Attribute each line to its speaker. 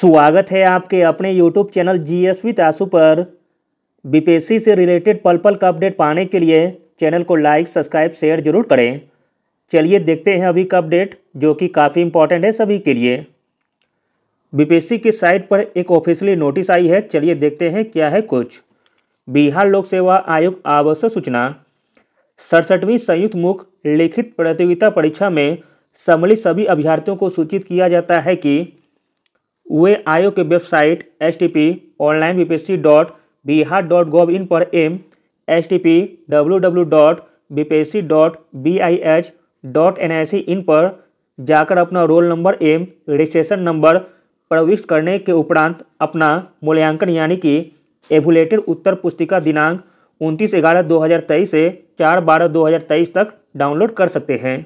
Speaker 1: स्वागत है आपके अपने YouTube channel G S V तासु पर बीपीएससी से रिलेटेड पल पल का अपडेट पाने के लिए चैनल को लाइक सब्सक्राइब शेयर जरूर करें चलिए देखते हैं अभी का अपडेट जो कि काफ़ी इंपॉर्टेंट है सभी के लिए बीपीएससी की साइट पर एक ऑफिशियली नोटिस आई है चलिए देखते हैं क्या है कुछ बिहार लोक सेवा आयोग आवश्यक सूचना सड़सठवीं संयुक्त मुख्य लिखित प्रतियोगिता परीक्षा में सम्मिलित सभी अभ्यर्थियों को सूचित किया जाता है कि वे आयोग के website H T P online B P S C dot Bihar dot gov in पर एम एच टी पी W W dot B P S C dot B I H dot N I C in पर जाकर अपना रोल नंबर एम registration number प्रविष्ट करने के उपरांत अपना मूल्यांकन यानी कि एबुलेटेड उत्तर पुस्तिका दिनांक उनतीस ग्यारह दो हज़ार तेईस से चार बारह दो हज़ार तेईस तक डाउनलोड कर सकते हैं